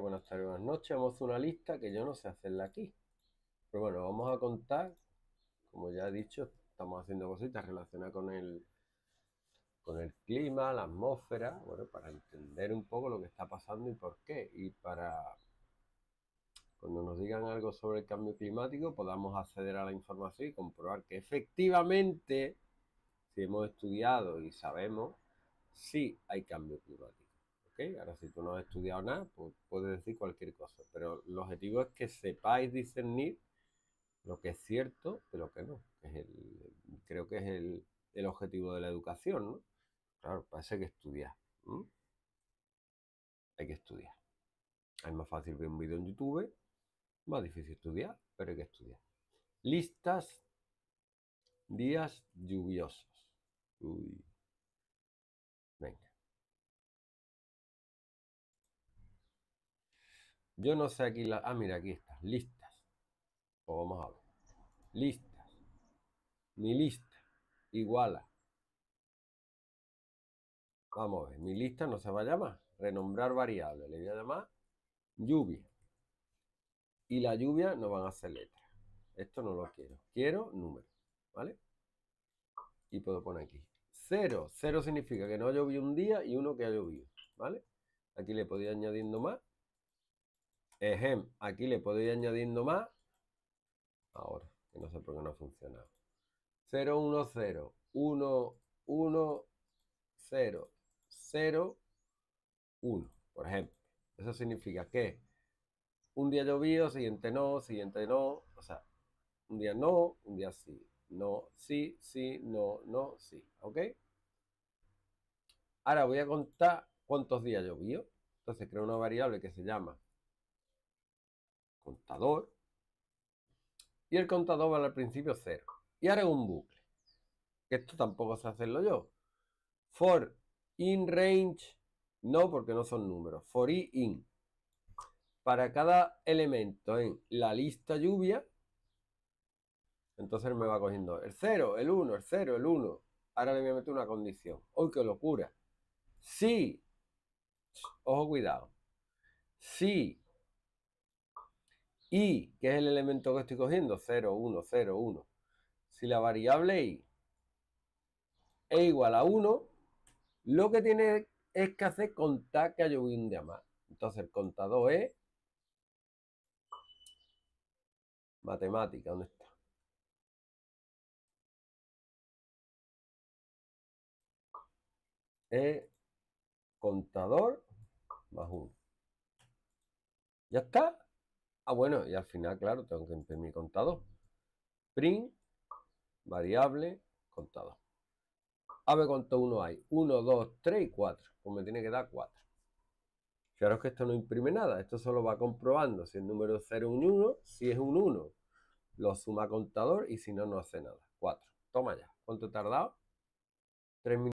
buenas tardes, buenas noches. Hemos una lista que yo no sé hacerla aquí. Pero bueno, vamos a contar, como ya he dicho, estamos haciendo cositas relacionadas con el, con el clima, la atmósfera, bueno, para entender un poco lo que está pasando y por qué. Y para cuando nos digan algo sobre el cambio climático podamos acceder a la información y comprobar que efectivamente, si hemos estudiado y sabemos, sí hay cambio climático. Ahora, si tú no has estudiado nada, pues puedes decir cualquier cosa, pero el objetivo es que sepáis discernir lo que es cierto de lo que no. creo que es el, objetivo de la educación, ¿no? Claro, parece que estudiar. Hay que estudiar. Es más fácil ver un vídeo en YouTube, más difícil estudiar, pero hay que estudiar. Listas, días lluviosos. Uy. Yo no sé aquí la... Ah, mira, aquí está. Listas. Pues vamos a ver. Listas. Mi lista. Iguala. Vamos a ver. Mi lista no se va a llamar. Renombrar variable. Le voy a llamar lluvia. Y la lluvia no van a ser letras. Esto no lo quiero. Quiero números. ¿Vale? Y puedo poner aquí. Cero. Cero significa que no llovido un día y uno que ha llovido. ¿Vale? Aquí le podía añadiendo más Ejemplo, aquí le ir añadiendo más. Ahora, que no sé por qué no ha funcionado. 0, 1, 0, 1, 0, 0, 1, por ejemplo. Eso significa que un día llovido, siguiente no, siguiente no, o sea, un día no, un día sí, no, sí, sí, no, no, sí, ¿ok? Ahora voy a contar cuántos días llovió. Entonces creo una variable que se llama contador y el contador vale al principio 0. Y haré un bucle. Esto tampoco sé hacerlo yo. For in range, no porque no son números. For i in. Para cada elemento en la lista lluvia, entonces me va cogiendo el 0, el 1, el 0, el 1. Ahora le voy a meter una condición. ¡Uy, qué locura! Si, ojo cuidado, si y, que es el elemento que estoy cogiendo? 0, 1, 0, 1. Si la variable i es igual a 1, lo que tiene es que hacer contar que hay un más. Entonces el contador es matemática, ¿dónde está? Es contador más 1. ¿Ya está? Ah, bueno, y al final, claro, tengo que imprimir contador, Print, variable, contador A ver cuánto uno hay. 1, 2, 3 y 4. Pues me tiene que dar 4. claro que esto no imprime nada. Esto solo va comprobando si el número 0 es un 1, si es un 1. Lo suma contador y si no, no hace nada. 4. Toma ya. ¿Cuánto he tardado? 3 minutos.